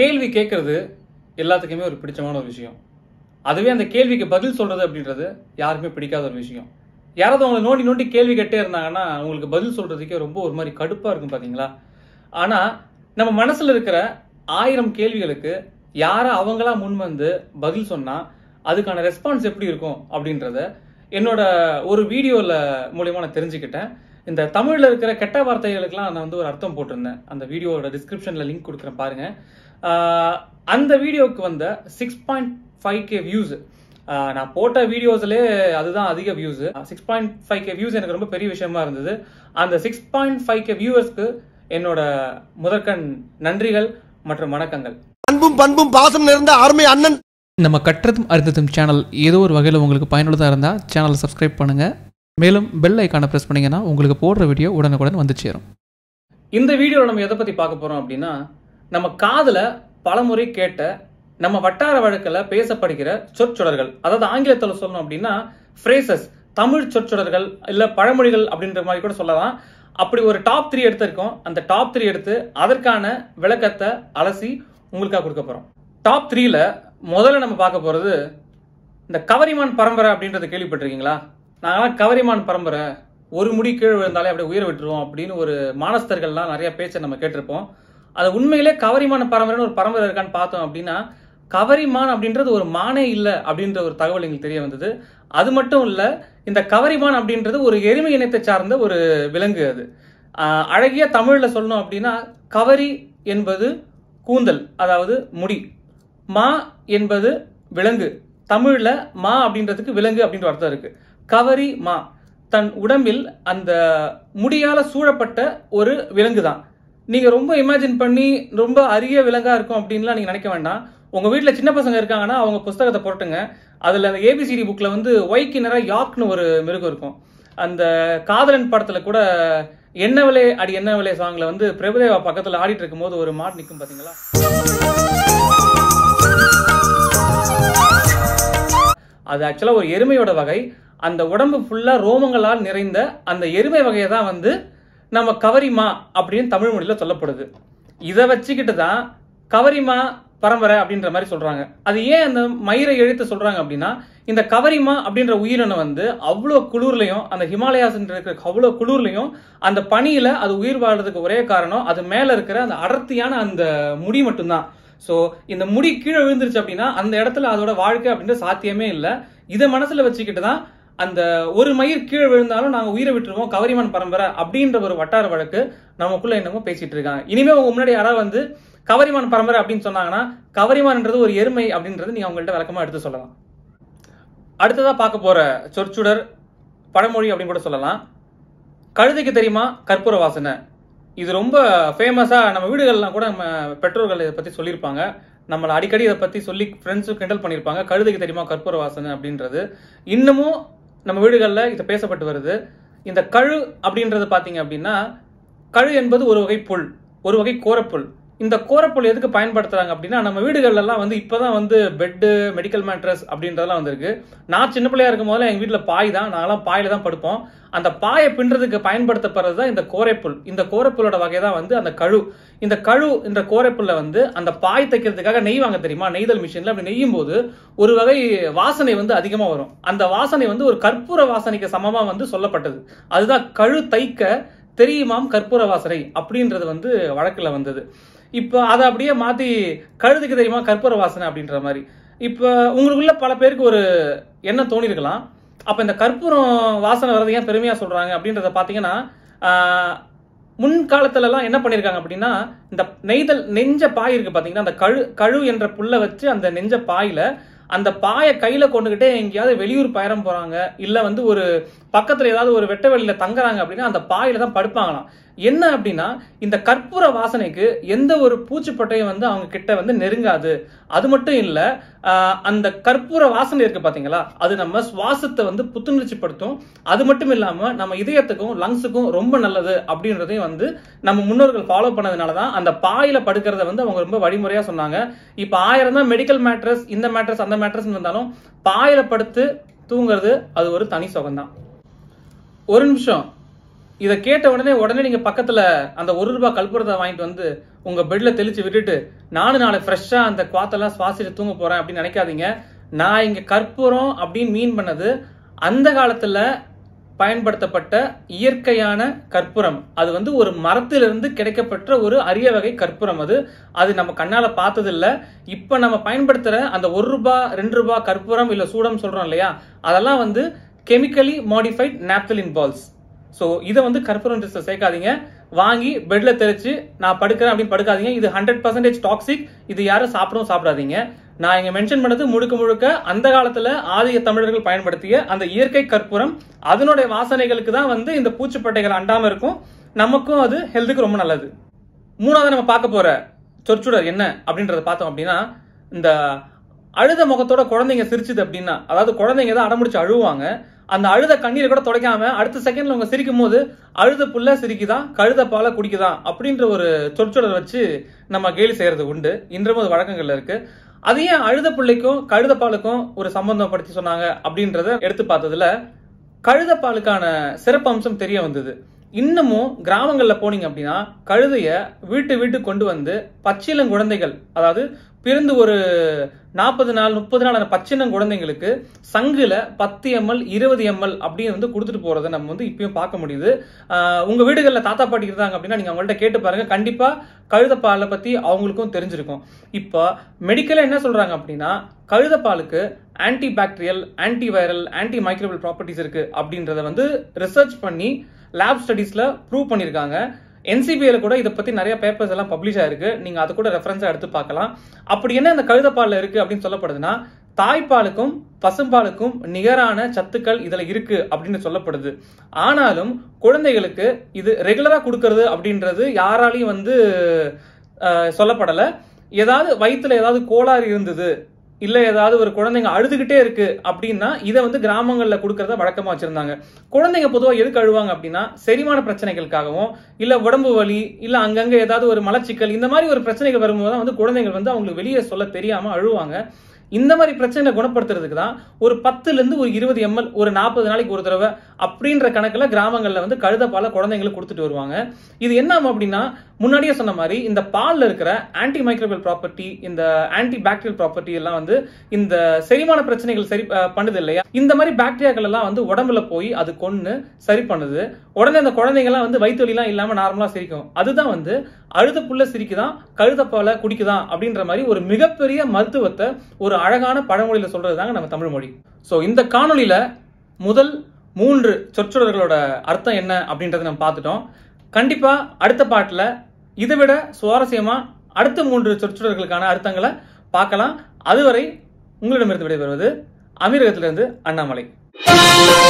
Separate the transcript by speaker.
Speaker 1: கேள்வி கேட்கறது எல்லாத்துக்குமே ஒரு பிடிச்சமான ஒரு விஷயம் அதுவே அந்த கேள்விக்கு பதில் சொல்கிறது அப்படின்றது யாருமே பிடிக்காத ஒரு விஷயம் யாராவது அவங்களை நோண்டி நோண்டி கேள்வி கேட்டே இருந்தாங்கன்னா அவங்களுக்கு பதில் சொல்கிறதுக்கே ரொம்ப ஒரு மாதிரி கடுப்பாக இருக்கும் பார்த்தீங்களா ஆனால் நம்ம மனசில் இருக்கிற ஆயிரம் கேள்விகளுக்கு யாரை அவங்களா முன் வந்து பதில் சொன்னால் அதுக்கான ரெஸ்பான்ஸ் எப்படி இருக்கும் அப்படின்றத என்னோட ஒரு வீடியோவில் மூலயமா நான் தெரிஞ்சுக்கிட்டேன் இந்த தமிழில் இருக்கிற கெட்ட வார்த்தைகளுக்கெல்லாம் நான் வந்து ஒரு அர்த்தம் போட்டிருந்தேன் அந்த வீடியோவோட டிஸ்கிரிப்ஷனில் லிங்க் கொடுக்குறேன் பாருங்கள் அந்த வீடியோவுக்கு வந்த six point five K views நான் போட்ட வீடியோஸ்லேயே அதுதான் அதிக views six point five K views எனக்கு ரொம்ப பெரிய விஷயமா இருந்தது அந்த சிக்ஸ் பாயிண்ட் ஃபைவ் கே வியூவர்ஸ்க்கு என்னோட முதற்கண் நன்றிகள் மற்றும் வணக்கங்கள் அன்பும் பண்பும் பாசம் நிறைந்த அருமை அண்ணன் நம்ம கற்றதும் அறிந்ததும் சேனல் ஏதோ ஒரு வகையில் உங்களுக்கு பயனுள்ளதாக இருந்தால் சேனலை சப்ஸ்கிரைப் பண்ணுங்கள் மேலும் பெல் ஐக்கான ப்ரெஸ் பண்ணிங்கன்னா உங்களுக்கு போடுற வீடியோ உடனுக்குடன் வந்து சேரும் இந்த வீடியோவில் நம்ம எதை பற்றி பார்க்க போகிறோம் அப்படின்னா நம்ம காதில் பலமுறை கேட்ட நம்ம வட்டார வழக்கில் பேசப்படுகிற சொற்சொடர்கள் அதாவது ஆங்கிலத்தில் சொல்லணும் அப்படின்னா ஃப்ரேசஸ் தமிழ் சொற்சொடர்கள் இல்லை பழமொழிகள் அப்படின்ற மாதிரி கூட சொல்லலாம் அப்படி ஒரு டாப் த்ரீ எடுத்திருக்கோம் அந்த டாப் த்ரீ எடுத்து அதற்கான விளக்கத்தை அலசி உங்களுக்காக கொடுக்க போகிறோம் டாப் த்ரீல முதல்ல நம்ம பார்க்க போகிறது இந்த கவரிமான் பரம்பரை அப்படின்றத கேள்விப்பட்டிருக்கீங்களா நாங்களாம் கவரிமான் பரம்பரை ஒரு முடி கீழே விழுந்தாலே அப்படியே உயிரை விட்டுருவோம் அப்படின்னு ஒரு மானஸ்தர்கள்லாம் நிறைய பேச்சை நம்ம கேட்டிருப்போம் அது உண்மையிலே கவரிமான பரம்பரைன்னு ஒரு பரம்பரை இருக்கான்னு பார்த்தோம் அப்படின்னா கவரிமான் அப்படின்றது ஒரு மானே இல்லை அப்படின்ற ஒரு தகவல் எங்களுக்கு தெரிய வந்தது அது மட்டும் இல்லை இந்த கவரிமான் அப்படின்றது ஒரு எருமை இனத்தை சார்ந்த ஒரு விலங்கு அது அழகிய தமிழில் சொல்லணும் அப்படின்னா கவரி என்பது கூந்தல் அதாவது முடி மா என்பது விலங்கு தமிழில் மா அப்படின்றதுக்கு விலங்கு அப்படின்ற அர்த்தம் இருக்குது கவரி மா தன் உடம்பில் அந்த முடியால் சூழப்பட்ட ஒரு விலங்கு தான் நீங்கள் ரொம்ப இமேஜின் பண்ணி ரொம்ப அரிய விலங்காக இருக்கும் அப்படின்லாம் நீங்கள் நினைக்க வேண்டாம் உங்கள் வீட்டில் சின்ன பசங்க இருக்காங்கன்னா அவங்க புஸ்தகத்தை போட்டுங்க அதில் அந்த ஏபிசிடி புக்கில் வந்து ஒய்க்கு நேராக யாக்னு ஒரு மிருகம் இருக்கும் அந்த காதலன் படத்தில் கூட என்ன விலை அடி என்ன விலை சாங்கில் வந்து பிரபுதேவா பக்கத்தில் ஆடிட்டு இருக்கும்போது ஒரு மாட் நிற்கும் பார்த்தீங்களா அது ஆக்சுவலாக ஒரு எருமையோட வகை அந்த உடம்பு ஃபுல்லாக ரோமங்களால் நிறைந்த அந்த எருமை வகையை தான் வந்து நம்ம கவரிமா அப்படின்னு தமிழ் மொழியில் சொல்லப்படுது இதை வச்சுக்கிட்டு தான் கவரிமா பரம்பரை அப்படின்ற மாதிரி சொல்கிறாங்க அது ஏன் அந்த மயிரை எழுத்து சொல்கிறாங்க அப்படின்னா இந்த கவரிமா அப்படின்ற உயிரினம் வந்து அவ்வளோ குளிர்லையும் அந்த ஹிமாலயாஸ் இருக்கிற அவ்வளோ குளிர்லையும் அந்த பணியில் அது உயிர் வாழ்றதுக்கு ஒரே காரணம் அது மேலே இருக்கிற அந்த அடர்த்தியான அந்த முடி மட்டும்தான் ஸோ இந்த முடி கீழே விழுந்துருச்சு அப்படின்னா அந்த இடத்துல அதோட வாழ்க்கை அப்படின்ற சாத்தியமே இல்லை இதை மனசுல வச்சுக்கிட்டு தான் அந்த ஒரு மயிர் கீழே விழுந்தாலும் நாங்கள் உயிரை விட்டுருவோம் கவரிமான் பரம்பரை அப்படின்ற ஒரு வட்டார வழக்கு நமக்குள்ள என்னமோ பேசிட்டு இருக்காங்க இனிமே உங்க முன்னாடி யாராவது வந்து கவரிமான் பரம்பரை அப்படின்னு சொன்னாங்கன்னா கவரிமான்ன்றது ஒரு எருமை அப்படின்றது நீங்க அவங்கள்ட்ட விளக்கமா எடுத்து சொல்லலாம் அடுத்ததாக பார்க்க போற சொற்சுடர் பழமொழி அப்படின்னு கூட சொல்லலாம் கழுதைக்கு தெரியுமா கற்பூர வாசனை இது ரொம்ப ஃபேமஸாக நம்ம வீடுகள்லாம் கூட நம்ம பெற்றோர்கள் இதை பற்றி சொல்லியிருப்பாங்க நம்மளை அடிக்கடி இதை பற்றி சொல்லி ஃப்ரெண்ட்ஸும் கிண்டல் பண்ணியிருப்பாங்க கழுதைக்கு தெரியுமா கற்பூர வாசனை அப்படின்றது இன்னமும் நம்ம வீடுகளில் இது பேசப்பட்டு வருது இந்த கழு அப்படின்றது பார்த்தீங்க அப்படின்னா கழு என்பது ஒரு வகை புல் ஒரு வகை கோரப்புல் இந்த கோரப்புல் எதுக்கு பயன்படுத்துறாங்க அப்படின்னா நம்ம வீடுகள்லாம் வந்து இப்போதான் வந்து பெட்டு மெடிக்கல் மேட்ரஸ் அப்படின்றதெல்லாம் வந்திருக்கு நான் சின்ன பிள்ளையா இருக்கும் போதெல்லாம் எங்கள் வீட்டில் பாய் தான் நாங்களாம் பாயில தான் படுப்போம் அந்த பாயை பின்றதுக்கு பயன்படுத்தப்படுறது தான் இந்த கோரைப்புல் இந்த கோரைப்புலோட வகை தான் வந்து அந்த கழு இந்த கழு இந்த கோரைப்புல்ல வந்து அந்த பாய் தைக்கிறதுக்காக நெய்வாங்க தெரியுமா நெய்தல் மிஷின்ல அப்படி நெய்யும் போது ஒரு வகை வாசனை வந்து அதிகமாக வரும் அந்த வாசனை வந்து ஒரு கற்பூர வாசனைக்கு சமமாக வந்து சொல்லப்பட்டது அதுதான் கழு தைக்க தெரியுமாம் கற்பூர வாசனை அப்படின்றது வந்து வழக்கில் வந்தது இப்போ அதை அப்படியே மாற்றி கழுதுக்கு தெரியுமா கற்பூர வாசனை அப்படின்ற மாதிரி இப்போ உங்களுக்குள்ள பல பேருக்கு ஒரு எண்ணம் தோணிருக்கலாம் அப்போ இந்த கற்பூரம் வாசனை வரது ஏன் பெருமையாக சொல்கிறாங்க அப்படின்றத பார்த்தீங்கன்னா முன் காலத்துலலாம் என்ன பண்ணியிருக்காங்க அப்படின்னா இந்த நெய்தல் நெஞ்ச பாய் இருக்குது பாத்தீங்கன்னா அந்த கழு கழு என்ற புல்லை வச்சு அந்த நெஞ்ச பாயில் அந்த பாயை கையில் கொண்டுக்கிட்டே எங்கேயாவது வெளியூர் பயணம் போகிறாங்க இல்லை வந்து ஒரு பக்கத்தில் ஏதாவது ஒரு வெட்ட வெளியில் தங்குறாங்க அப்படின்னா அந்த பாயில் தான் படுப்பாங்களாம் என்ன அப்படின்னா இந்த கற்பூர வாசனைக்கு எந்த ஒரு பூச்சிப்பட்டையும் வந்து அவங்க கிட்ட வந்து நெருங்காது அது மட்டும் இல்லை அந்த கற்பூர வாசனை இருக்கு பார்த்தீங்களா அது நம்ம சுவாசத்தை வந்து புத்துணர்ச்சிப்படுத்தும் அது மட்டும் இல்லாமல் நம்ம இதயத்துக்கும் லங்ஸுக்கும் ரொம்ப நல்லது அப்படின்றதையும் வந்து நம்ம முன்னோர்கள் ஃபாலோ பண்ணதுனால தான் அந்த பாயில் படுக்கிறத வந்து அவங்க ரொம்ப வழிமுறையாக சொன்னாங்க இப்போ ஆயிரம் தான் மெடிக்கல் மேட்ரஸ் இந்த மேட்ரஸ் அந்த மேட்ரஸ் வந்தாலும் பாயில படுத்து தூங்குறது அது ஒரு தனி தான் ஒரு நிமிஷம் இதை கேட்ட உடனே உடனே நீங்க பக்கத்துல அந்த ஒரு ரூபாய் கல்புரத்தை வாங்கிட்டு வந்து உங்க பெட்ல தெளிச்சு விட்டுட்டு நானும் நாளை ஃப்ரெஷ்ஷா அந்த குவாத்தெல்லாம் சுவாசிட்டு தூங்க போறேன் அப்படின்னு நினைக்காதீங்க நான் இங்க கற்பூரம் அப்படின்னு மீன் பண்ணது அந்த காலத்துல பயன்படுத்தப்பட்ட இயற்கையான கற்பூரம் அது வந்து ஒரு மரத்திலிருந்து கிடைக்கப்பட்ட ஒரு அரிய வகை கற்பூரம் அது அது நம்ம கண்ணால் பார்த்ததில்ல இப்போ நம்ம பயன்படுத்துகிற அந்த ஒரு ரூபா ரெண்டு ரூபா கற்பூரம் இல்லை சூடம் சொல்கிறோம் இல்லையா அதெல்லாம் வந்து chemically modified naphthalene balls so இதை வந்து கற்பூரம் டெஸ்ட்டில் சேர்க்காதீங்க வாங்கி பெட்டில் தெளிச்சு நான் படுக்கிறேன் அப்படின்னு படுக்காதீங்க இது ஹண்ட்ரட் பர்சன்டேஜ் டாக்ஸிக் இது யாரும் சாப்பிடவும் சாப்பிடாதீங்க நான் இங்கே மென்ஷன் பண்ணது முழுக்க முழுக்க அந்த காலத்தில் ஆதிய தமிழர்கள் பயன்படுத்திய அந்த இயற்கை கற்பூரம் அதனுடைய வாசனைகளுக்கு தான் வந்து இந்த பூச்சிப்பட்டைகள் அண்டாமல் இருக்கும் நமக்கும் அது ஹெல்த்துக்கு ரொம்ப நல்லது மூணாவது நம்ம பார்க்க போகிற சொற்சுடர் என்ன அப்படின்றத பார்த்தோம் அப்படின்னா இந்த அழுத முகத்தோட குழந்தைங்க சிரிச்சுது அப்படின்னா அதாவது குழந்தைங்க தான் அடமுடிச்சு அழுவாங்க அந்த அழுத கண்ணீரை கூட தொடக்காம அடுத்த செகண்ட்ல அவங்க சிரிக்கும் போது அழுத புள்ள சிரிக்குதா கழுத பால குடிக்குதா அப்படின்ற ஒரு சொற்சொடர் வச்சு நம்ம கேலி செய்யறது உண்டு இன்றமும் வழக்கங்கள்ல இருக்கு அது ஏன் அழுத பிள்ளைக்கும் கழுத பாலுக்கும் ஒரு சம்பந்தம் படுத்தி சொன்னாங்க அப்படின்றத எடுத்து பார்த்ததுல கழுத பாலுக்கான சிறப்பு அம்சம் தெரிய வந்தது இன்னமும் கிராமங்களில் போனீங்க அப்படின்னா கழுதைய வீட்டு வீட்டு கொண்டு வந்து குழந்தைகள் அதாவது பிறந்து ஒரு நாற்பது நாள் முப்பது நாள் பச்சினம் குழந்தைங்களுக்கு சங்குல பத்து எம்எல் இருபது எம்எல் அப்படின்னு வந்து கொடுத்துட்டு போறத நம்ம வந்து இப்பயும் பார்க்க முடியுது உங்க வீடுகளில் தாத்தா பாட்டி இருந்தாங்க அப்படின்னா நீங்க அவங்கள்ட்ட கேட்டு பாருங்க கண்டிப்பா கழுதப்பாலை பத்தி அவங்களுக்கும் தெரிஞ்சிருக்கும் இப்போ மெடிக்கலா என்ன சொல்றாங்க அப்படின்னா கழுதப்பாலுக்கு antibacterial antiviral antimicrobial properties இருக்கு அப்படின்றத வந்து ரிசர்ச் பண்ணி லேப் ஸ்டடிஸ்ல ப்ரூவ் பண்ணியிருக்காங்க என்சிபியில் கூட இதை பற்றி நிறைய பேப்பர்ஸ் எல்லாம் பப்ளிஷ் ஆயிருக்கு நீங்கள் அது கூட ரெஃபரன்ஸாக எடுத்து பார்க்கலாம் அப்படி என்ன அந்த கழுதப்பாலில் இருக்குது அப்படின்னு சொல்லப்படுதுன்னா தாய்ப்பாலுக்கும் பசும்பாலுக்கும் நிகரான சத்துக்கள் இதில் இருக்கு அப்படின்னு சொல்லப்படுது ஆனாலும் குழந்தைகளுக்கு இது ரெகுலராக கொடுக்கறது அப்படின்றது யாராலையும் வந்து சொல்லப்படலை ஏதாவது வயிற்றுல ஏதாவது கோளாறு இருந்தது இல்லை ஏதாவது ஒரு குழந்தைங்க அழுதுகிட்டே இருக்கு அப்படின்னா இதை வந்து கிராமங்களில் கொடுக்கறத வழக்கமாக வச்சுருந்தாங்க குழந்தைங்க பொதுவாக எதுக்கு அழுவாங்க அப்படின்னா செரிமான பிரச்சனைகளுக்காகவும் இல்லை உடம்பு வலி இல்லை அங்கங்கே ஏதாவது ஒரு மலச்சிக்கல் இந்த மாதிரி ஒரு பிரச்சனைகள் வரும்போது தான் வந்து குழந்தைகள் வந்து அவங்களுக்கு வெளியே சொல்ல தெரியாமல் அழுவாங்க இந்த மாதிரி பிரச்சனை குணப்படுத்துறதுக்கு தான் ஒரு பத்துலேருந்து ஒரு இருபது எம்எல் ஒரு நாற்பது நாளைக்கு ஒரு தடவை அப்படின்ற கணக்கில் கிராமங்களில் வந்து கழுத பால குழந்தைங்களுக்கு கொடுத்துட்டு வருவாங்க இது என்ன அப்படின்னா முன்னாடியே சொன்ன மாதிரி இந்த பாலில் இருக்கிற ஆன்டி மைக்ரோபியல் ப்ராப்பர்ட்டி இந்த ஆன்டி பாக்டீரியல் ப்ராப்பர்ட்டி எல்லாம் வந்து இந்த செரிமான பிரச்சனைகள் சரி பண்ணுது இல்லையா இந்த மாதிரி பாக்டீரியாக்கள் எல்லாம் வந்து உடம்புல போய் அது கொன்று சரி பண்ணுது உடனே அந்த குழந்தைங்கலாம் வந்து வயிற்றுலாம் இல்லாமல் நார்மலாக சிரிக்கும் அதுதான் வந்து அழுத புள்ள சிரிக்குதான் கழுத பால குடிக்குதான் அப்படின்ற மாதிரி ஒரு மிகப்பெரிய மருத்துவத்தை ஒரு அழகான பழமொழியில் சொல்றது தாங்க நம்ம தமிழ் மொழி ஸோ இந்த காணொலியில் முதல் மூன்று சொற்றொடர்களோட அர்த்தம் என்ன அப்படின்றத நம்ம பார்த்துட்டோம் கண்டிப்பாக அடுத்த பாட்டில் இதை விட சுவாரஸ்யமாக அடுத்த மூன்று சொற்றொடர்களுக்கான அர்த்தங்களை பார்க்கலாம் அதுவரை உங்களிடமிருந்து விடைபெறுவது அமீரகத்திலிருந்து அண்ணாமலை